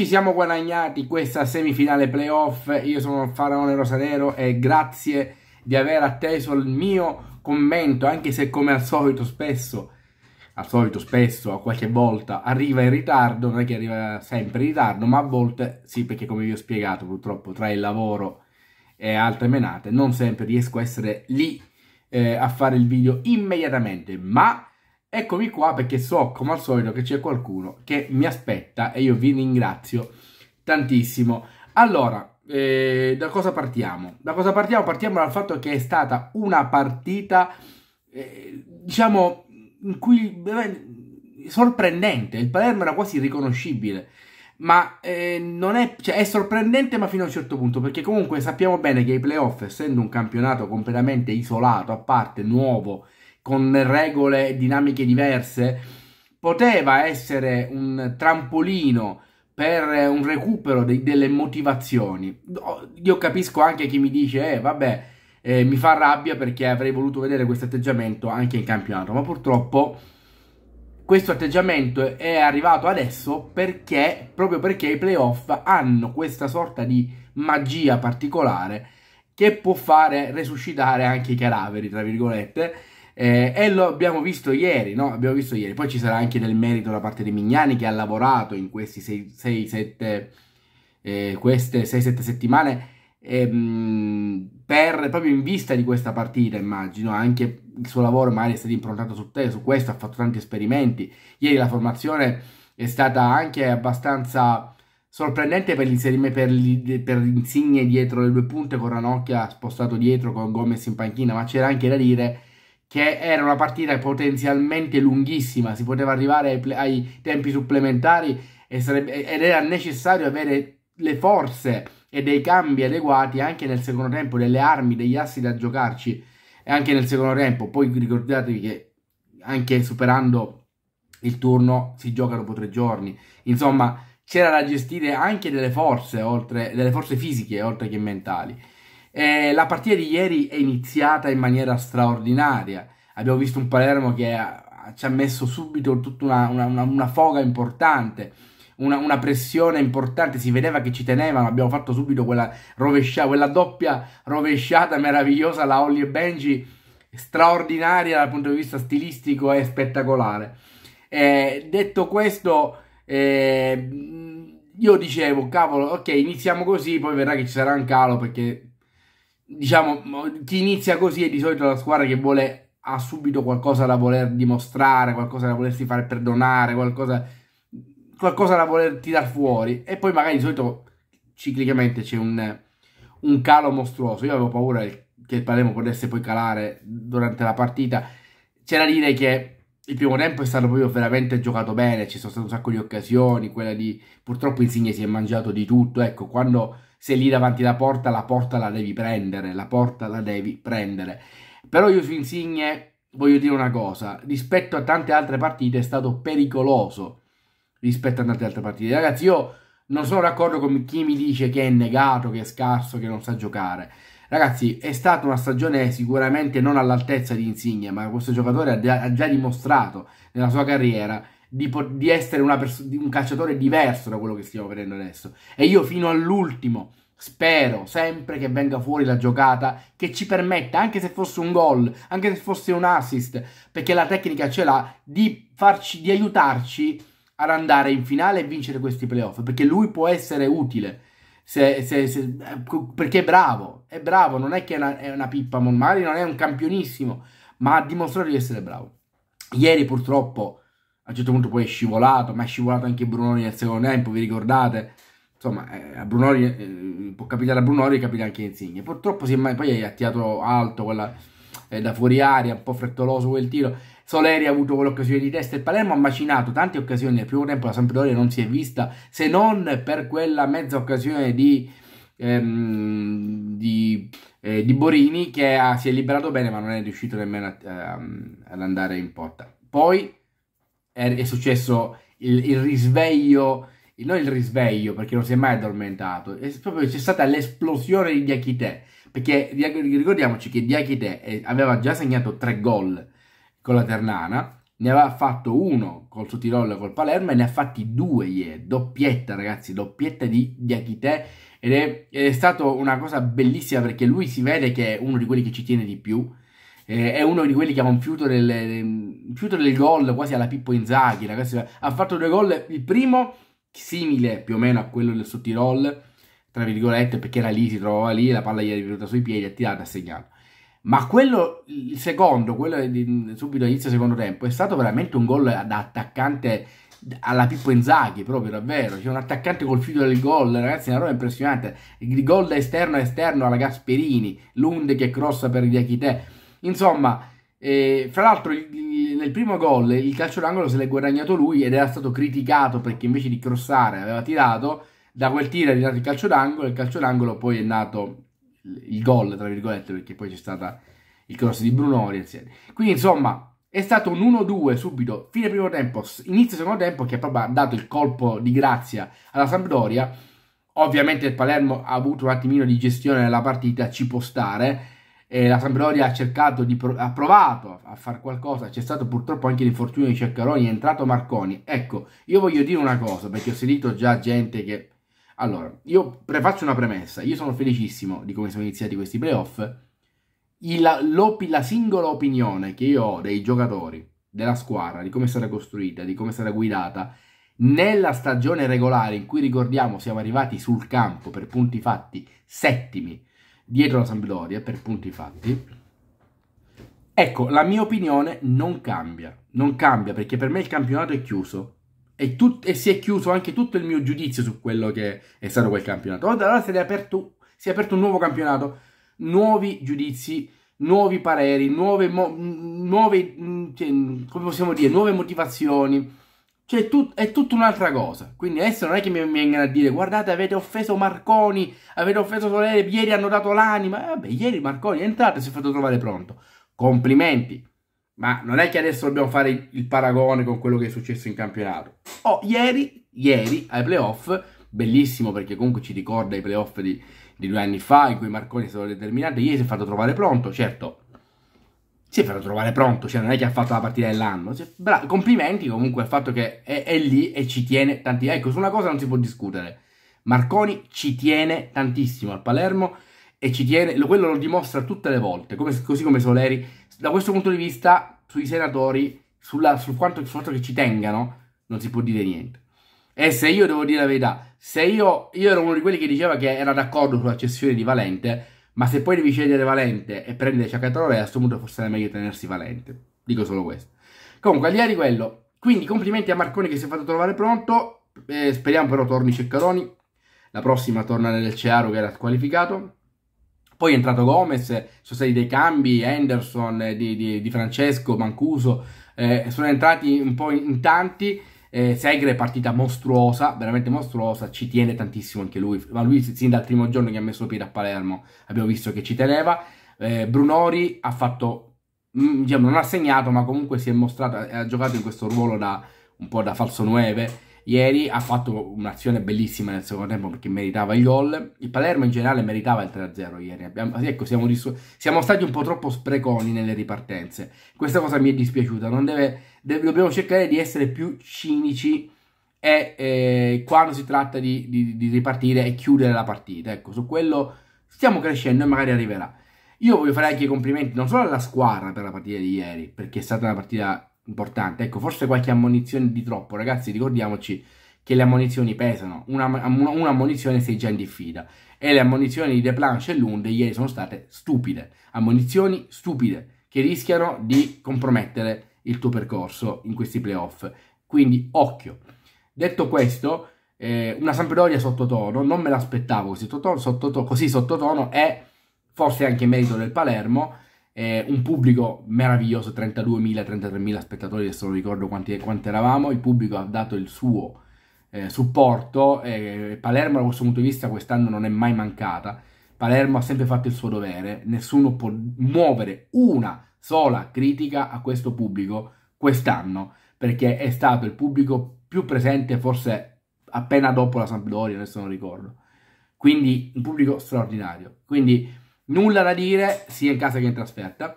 ci siamo guadagnati questa semifinale playoff. Io sono Faraone Rosanero e grazie di aver atteso il mio commento, anche se come al solito spesso, al solito spesso, a qualche volta arriva in ritardo, non è che arriva sempre in ritardo, ma a volte sì, perché come vi ho spiegato purtroppo tra il lavoro e altre menate, non sempre riesco a essere lì eh, a fare il video immediatamente, ma Eccomi qua perché so, come al solito, che c'è qualcuno che mi aspetta e io vi ringrazio tantissimo. Allora, eh, da cosa partiamo? Da cosa partiamo? Partiamo dal fatto che è stata una partita, eh, diciamo, in cui eh, sorprendente. Il Palermo era quasi riconoscibile. Ma eh, non è, cioè, è sorprendente ma fino a un certo punto, perché comunque sappiamo bene che i playoff, essendo un campionato completamente isolato, a parte, nuovo, con regole e dinamiche diverse, poteva essere un trampolino per un recupero de- delle motivazioni. Io capisco anche chi mi dice, eh, vabbè, eh, mi fa rabbia perché avrei voluto vedere questo atteggiamento anche in campionato, ma purtroppo questo atteggiamento è arrivato adesso perché, proprio perché i playoff hanno questa sorta di magia particolare che può fare resuscitare anche i cadaveri, tra virgolette, eh, e lo abbiamo visto ieri, no? Abbiamo visto ieri. Poi ci sarà anche del merito da parte di Mignani che ha lavorato in questi 6-7 eh, settimane ehm, per, proprio in vista di questa partita immagino anche il suo lavoro magari è stato improntato su te su questo ha fatto tanti esperimenti ieri la formazione è stata anche abbastanza sorprendente per, per, per l'insigne dietro le due punte con Ranocchia spostato dietro con Gomez in panchina ma c'era anche da dire che era una partita potenzialmente lunghissima, si poteva arrivare ai, ai tempi supplementari sarebbe, ed era necessario avere le forze e dei cambi adeguati anche nel secondo tempo, delle armi, degli assi da giocarci e anche nel secondo tempo. Poi ricordatevi che anche superando il turno si gioca dopo tre giorni. Insomma, c'era da gestire anche delle forze, oltre, delle forze fisiche oltre che mentali. Eh, la partita di ieri è iniziata in maniera straordinaria. Abbiamo visto un Palermo che ha, ci ha messo subito tutta una, una, una foga importante. Una, una, pressione importante, si vedeva che ci tenevano, abbiamo fatto subito quella, rovescia, quella doppia rovesciata meravigliosa, la Holly e Benji, straordinaria dal punto di vista stilistico e spettacolare. Eh, detto questo, eh, io dicevo, cavolo, ok, iniziamo così, poi verrà che ci sarà un calo perché diciamo, chi inizia così è di solito la squadra che vuole ha subito qualcosa da voler dimostrare, qualcosa da volersi fare perdonare, qualcosa, qualcosa da voler tirar fuori e poi magari di solito ciclicamente c'è un, un calo mostruoso. Io avevo paura che il Palermo potesse poi calare durante la partita. C'è da dire che il primo tempo è stato proprio veramente giocato bene, ci sono state un sacco di occasioni, quella di purtroppo Insigne si è mangiato di tutto, ecco, quando se lì davanti alla porta, la porta la devi prendere, la porta la devi prendere. Però io su Insigne voglio dire una cosa, rispetto a tante altre partite è stato pericoloso rispetto a tante altre partite. Ragazzi, io non sono d'accordo con chi mi dice che è negato, che è scarso, che non sa giocare. Ragazzi, è stata una stagione sicuramente non all'altezza di Insigne, ma questo giocatore ha già dimostrato nella sua carriera di, di essere perso- di un calciatore diverso da quello che stiamo vedendo adesso. E io fino all'ultimo spero sempre che venga fuori la giocata che ci permetta, anche se fosse un gol, anche se fosse un assist, perché la tecnica ce l'ha, di, di aiutarci ad andare in finale e vincere questi playoff, perché lui può essere utile. Se, se, se, eh, perché è bravo, è bravo, non è che è una, è una pippa, magari non è un campionissimo, ma ha dimostrato di essere bravo. Ieri purtroppo a un certo punto poi è scivolato, ma è scivolato anche Brunoni nel secondo tempo, vi ricordate? Insomma, eh, Brunori, eh, può capitare a Brunori e capitare anche a Insigne. Purtroppo si è, poi ha tirato alto quella, eh, da fuori aria, un po' frettoloso quel tiro. Soleri ha avuto quell'occasione di testa il Palermo ha macinato tante occasioni nel primo tempo, la Sampdoria non si è vista se non per quella mezza occasione di, ehm, di, eh, di Borini che ha, si è liberato bene ma non è riuscito nemmeno a, a, ehm, ad andare in porta. Poi è, è successo il, il risveglio non il risveglio perché non si è mai addormentato, è proprio c'è stata l'esplosione di Diakite, perché ricordiamoci che Diakite eh, aveva già segnato tre gol con la Ternana, ne aveva fatto uno col suo Tirol e col Palermo e ne ha fatti due ieri, doppietta ragazzi, doppietta di Diakite ed è, è stata una cosa bellissima perché lui si vede che è uno di quelli che ci tiene di più, eh, è uno di quelli che ha un future del, future del gol quasi alla Pippo Inzaghi, ragazzi, ha fatto due gol, il primo simile più o meno a quello del Sottirol, tra virgolette, perché era lì, si trovava lì, la palla gli è venuta sui piedi, ha tirato, ha segnato. Ma quello, il secondo, quello di, subito all'inizio del secondo tempo, è stato veramente un gol da attaccante alla Pippo Inzaghi, proprio davvero. C'è un attaccante col figlio del gol, ragazzi, una roba impressionante. Il gol da esterno a esterno alla Gasperini, l'Unde che crossa per Diachite. Insomma, eh, fra l'altro il, il, nel primo gol il calcio d'angolo se l'è guadagnato lui ed era stato criticato perché invece di crossare aveva tirato, da quel tiro è arrivato il calcio d'angolo e il calcio d'angolo poi è nato il, gol, tra virgolette, perché poi c'è stato il cross di Brunori, Insieme. Quindi insomma, è stato un 1-2 subito, fine primo tempo, inizio secondo tempo, che ha proprio dato il colpo di grazia alla Sampdoria. Ovviamente il Palermo ha avuto un attimino di gestione della partita, ci può stare, eh, la Sampdoria ha cercato di pro- ha provato a fare qualcosa, c'è stato purtroppo anche l'infortunio di Ceccaroni, è entrato Marconi. Ecco, io voglio dire una cosa, perché ho sentito già gente che... Allora, io faccio una premessa, io sono felicissimo di come sono iniziati questi playoff. Il, la singola opinione che io ho dei giocatori, della squadra, di come sarà costruita, di come sarà guidata, nella stagione regolare in cui ricordiamo siamo arrivati sul campo per punti fatti settimi dietro la Sampdoria per punti fatti. Ecco, la mia opinione non cambia, non cambia perché per me il campionato è chiuso e, tut- e si è chiuso anche tutto il mio giudizio su quello che è stato quel campionato. Ora allora si è aperto, si è aperto un nuovo campionato, nuovi giudizi, nuovi pareri, nuove, mo- nuove, mm, cioè, come possiamo dire, nuove motivazioni cioè, tut- è tutta un'altra cosa. Quindi adesso non è che mi vengano a dire, guardate, avete offeso Marconi, avete offeso Solere, ieri hanno dato l'anima. Eh, vabbè, ieri Marconi è entrato e si è fatto trovare pronto. Complimenti. Ma non è che adesso dobbiamo fare il paragone con quello che è successo in campionato. Oh, ieri, ieri, ai playoff, bellissimo perché comunque ci ricorda i playoff di, di due anni fa in cui Marconi è stato determinante, ieri si è fatto trovare pronto, certo si è fatto trovare pronto, cioè non è che ha fatto la partita dell'anno. Cioè, bra- complimenti comunque al fatto che è, è, lì e ci tiene tantissimo. Ecco, su una cosa non si può discutere. Marconi ci tiene tantissimo al Palermo e ci tiene, quello lo dimostra tutte le volte, come, così come Soleri. Da questo punto di vista, sui senatori, sulla, sul, quanto, sul fatto che ci tengano, non si può dire niente. E se io devo dire la verità, se io, io ero uno di quelli che diceva che era d'accordo sulla cessione di Valente, ma se poi devi scegliere Valente e prendere Ciacatrone, a questo punto forse è meglio tenersi Valente. Dico solo questo. Comunque, al di là di quello, quindi complimenti a Marconi che si è fatto trovare pronto. Eh, speriamo però torni Ceccaroni. La prossima torna nel Cearo che era squalificato. Poi è entrato Gomez, eh, sono stati dei cambi, Henderson, eh, di, di, di Francesco, Mancuso, eh, sono entrati un po' in, in tanti eh, Segre è partita mostruosa, veramente mostruosa, ci tiene tantissimo anche lui, ma lui sin dal primo giorno che ha messo piede a Palermo abbiamo visto che ci teneva. Eh, Brunori ha fatto, mm, diciamo, non ha segnato, ma comunque si è mostrato, ha giocato in questo ruolo da un po' da falso 9 Ieri ha fatto un'azione bellissima nel secondo tempo perché meritava il gol. Il Palermo in generale meritava il 3-0 ieri. Abbiamo, ecco, siamo, siamo, stati un po' troppo spreconi nelle ripartenze. Questa cosa mi è dispiaciuta. Deve, deve, dobbiamo cercare di essere più cinici e eh, quando si tratta di, di, di, ripartire e chiudere la partita. Ecco, su quello stiamo crescendo e magari arriverà. Io voglio fare anche i complimenti non solo alla squadra per la partita di ieri, perché è stata una partita importante. Ecco, forse qualche ammonizione di troppo, ragazzi, ricordiamoci che le ammonizioni pesano, una, una ammonizione sei già in diffida e le ammonizioni di De Planche e Lunde ieri sono state stupide, ammonizioni stupide che rischiano di compromettere il tuo percorso in questi playoff, quindi occhio. Detto questo, eh, una Sampdoria sottotono, non me l'aspettavo così sottotono, sottotono, così sottotono è forse anche merito del Palermo, eh, un pubblico meraviglioso, 32.000, 33.000 spettatori, adesso non ricordo quanti, quanti, eravamo, il pubblico ha dato il suo eh, supporto, eh, Palermo da questo punto di vista quest'anno non è mai mancata, Palermo ha sempre fatto il suo dovere, nessuno può muovere una sola critica a questo pubblico quest'anno, perché è stato il pubblico più presente forse appena dopo la Sampdoria, adesso non ricordo. Quindi un pubblico straordinario. Quindi nulla da dire sia in casa che in trasferta.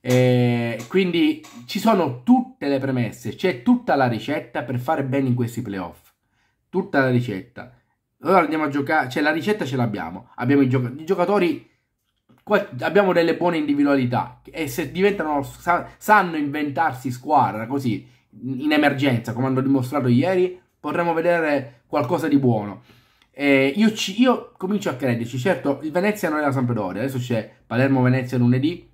Eh, quindi ci sono tutte le premesse, c'è tutta la ricetta per fare bene in questi playoff. Tutta la ricetta. Allora andiamo a giocare, cioè la ricetta ce l'abbiamo. Abbiamo i, gioc i giocatori, qua, abbiamo delle buone individualità e se diventano, sa sanno inventarsi squadra così in emergenza, come hanno dimostrato ieri, potremo vedere qualcosa di buono. Eh, io, ci, io, comincio a crederci, certo il Venezia non è la Sampdoria, adesso c'è Palermo-Venezia lunedì,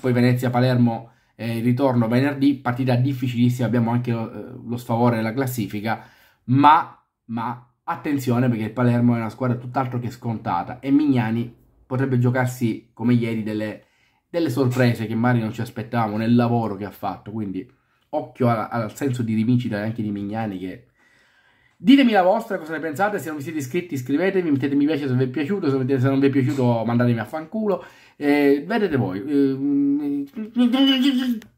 poi Venezia-Palermo eh, ritorno venerdì, partita difficilissima, abbiamo anche lo, eh, lo sfavore della classifica, ma, ma, attenzione perché il Palermo è una squadra tutt'altro che scontata e Mignani potrebbe giocarsi come ieri delle, delle sorprese che magari non ci aspettavamo nel lavoro che ha fatto, quindi occhio al, al senso di rivincita anche di Mignani che Ditemi la vostra, cosa ne pensate, se non vi siete iscritti iscrivetevi, mettete mi piace se vi è piaciuto, se, non vi è piaciuto mandatemi a fanculo, eh, vedete voi. Eh,